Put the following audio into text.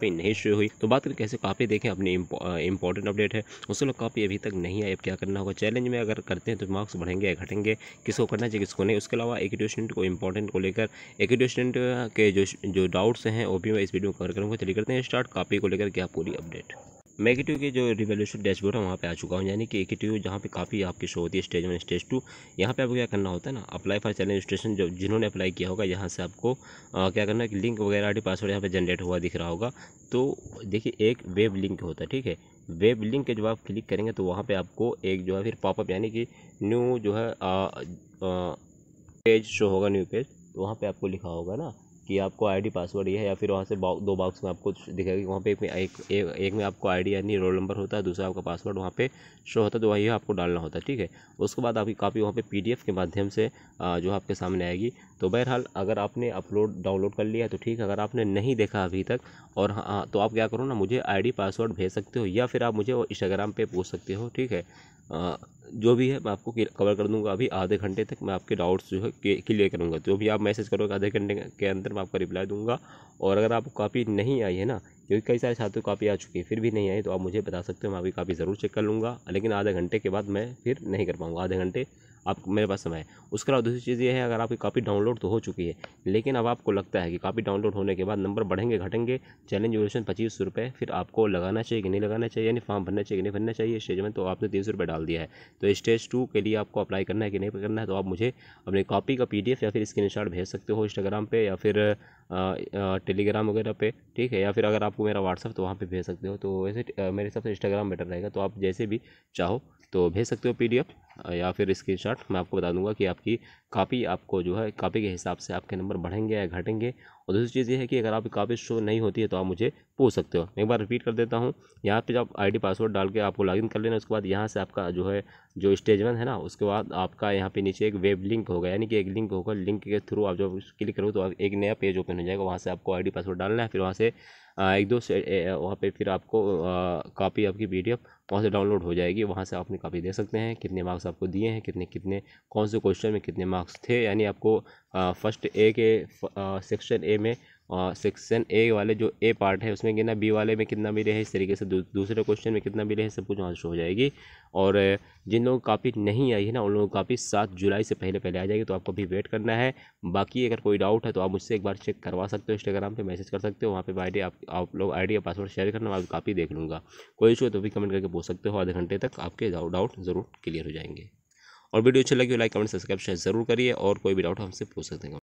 पे नहीं शुरू हुई तो बात करें कैसे काफी देखें अपनी इंपॉर्टेंट अपडेट है उसको लोग काफी अभी तक नहीं आई अब क्या करना होगा चैलेंज में अगर करते हैं तो मार्क्स बढ़ेंगे या घटेंगे किसको करना चाहिए किसको नहीं उसके अलावा एक स्टूडेंट को इंपॉर्टेंट को लेकर एक स्टूडेंट के जो जो डाउट्स हैं वो भी मैं इस वीडियो में कवर करूँगा चलिए करते हैं स्टार्ट कापी को लेकर क्या पूरी अपडेट मैगेटिव के जो रिवोल्यूशन डैशबोर्ड है वहाँ पे आ चुका हूँ यानी कि एकेटिव जहाँ पे काफ़ी आपकी शो होती है स्टेज वन स्टेज टू यहाँ पे आपको क्या करना होता है ना अप्लाई फॉर चैलेंज रजिस्ट्रेशन जो जिन्होंने अप्लाई किया होगा यहाँ से आपको आ, क्या करना है कि लिंक वगैरह आई पासवर्ड यहाँ पर जनरेट हुआ दिख रहा होगा तो देखिए एक वेब लिंक होता है ठीक है वेब लिंक के जब आप क्लिक करेंगे तो वहाँ पर आपको एक जो है फिर पॉपअप यानी कि न्यू जो है पेज शो होगा न्यू पेज तो वहाँ पर आपको लिखा होगा ना कि आपको आईडी पासवर्ड ये है या फिर वहाँ से दो बॉक्स में आपको दिखाएगी वहाँ पे एक में एक, एक, एक में आपको आईडी यानी रोल नंबर होता है दूसरा आपका पासवर्ड वहाँ पे शो होता है तो वही आपको डालना होता है ठीक है उसके बाद आपकी कापी वहाँ पे पीडीएफ के माध्यम से जो आपके सामने आएगी तो बहरहाल अगर आपने अपलोड डाउनलोड कर लिया तो ठीक अगर आपने नहीं देखा अभी तक और हाँ, हाँ तो आप क्या करो ना मुझे आईडी पासवर्ड भेज सकते हो या फिर आप मुझे इंस्टाग्राम पे पूछ सकते हो ठीक है आ, जो भी है मैं आपको कवर कर दूंगा अभी आधे घंटे तक मैं आपके डाउट्स जो है क्लियर करूंगा जो भी आप मैसेज करोगे आधे घंटे के अंदर मैं आपका रिप्लाई दूंगा और अगर आप कॉपी नहीं आई है ना क्योंकि कई सारे छात्रों कॉपी आ चुकी है फिर भी नहीं आई तो आप मुझे बता सकते हो मैं आपकी कापी ज़रूर चेक कर लूँगा लेकिन आधे घंटे के बाद मैं फिर नहीं कर पाऊँगा आधे घंटे आप मेरे पास समय है उसके अलावा दूसरी चीज़ ये है अगर आपकी कॉपी डाउनलोड तो हो चुकी है लेकिन अब आपको लगता है कि कॉपी डाउनलोड होने के बाद नंबर बढ़ेंगे घटेंगे चैलेंज एवोल्यूशन पच्चीस रुपये फिर आपको लगाना चाहिए कि नहीं लगाना चाहिए यानी फॉर्म भरना चाहिए कि नहीं भरना चाहिए स्टेज में तो आपने तीन सौ रुपये डाल दिया है तो स्टेज टू के लिए आपको अप्लाई करना है कि नहीं करना है तो आप मुझे अपनी कॉपी का पी या फिर स्क्रीन भेज सकते हो इंस्टाग्राम पर या फिर टेलीग्राम वगैरह पे ठीक है या फिर अगर आपको मेरा व्हाट्सअप तो वहाँ पे भेज सकते हो तो वैसे मेरे हिसाब से इंस्टाग्राम बेटर रहेगा तो आप जैसे भी चाहो तो भेज सकते हो पीडीएफ या फिर स्क्रीनशॉट मैं आपको बता दूंगा कि आपकी कापी आपको जो है कापी के हिसाब से आपके नंबर बढ़ेंगे या घटेंगे और दूसरी चीज़ ये है कि अगर आपकी कापी शो नहीं होती है तो आप मुझे पूछ सकते हो एक बार रिपीट कर देता हूँ यहाँ पे आप आईडी पासवर्ड डाल के आपको लॉगिन कर लेना उसके बाद यहाँ से आपका जो है जो स्टेज वन है ना उसके बाद आपका यहाँ पे नीचे एक वेब लिंक होगा यानी कि एक लिंक होगा लिंक के थ्रू आप जब क्लिक करो तो एक नया पेज ओपन हो जाएगा वहाँ से आपको आईडी पासवर्ड डालना है फिर वहाँ से एक दो वहाँ पर फिर आपको कापी आपकी पी डी एफ वहाँ से डाउनलोड हो जाएगी वहाँ से आप अपनी कापी दे सकते हैं कितने मार्क्स आपको दिए हैं कितने कितने कौन से क्वेश्चन में कितने मार्क्स थे यानी आपको फर्स्ट ए के सेक्शन ए में सेक्शन ए वाले जो ए पार्ट है उसमें कितना बी वाले में कितना मिले है इस तरीके से दू, दूसरे क्वेश्चन में कितना मिले है सब कुछ आंसर हो जाएगी और जिन लोगों को कापी नहीं आई है ना उन लोगों को कापी सात जुलाई से पहले पहले आ जाएगी तो आपको अभी वेट करना है बाकी अगर कोई डाउट है तो आप मुझसे एक बार चेक करवा सकते हो इंस्टाग्राम पर मैसेज कर सकते हो वहाँ पर आई आप, आप लोग आई डी या पासवर्ड शेयर करना मैं कापी देख लूँगा कोई इशू है तो भी कमेंट करके पूछ सकते हो आधे घंटे तक आपके डाउट ज़रूर क्लियर हो जाएंगे और वीडियो अच्छी लगी हो लाइक कमेंट सब्सक्राइब शेयर जरूर करिए और कोई भी डाउट हमसे पूछ सकते हैं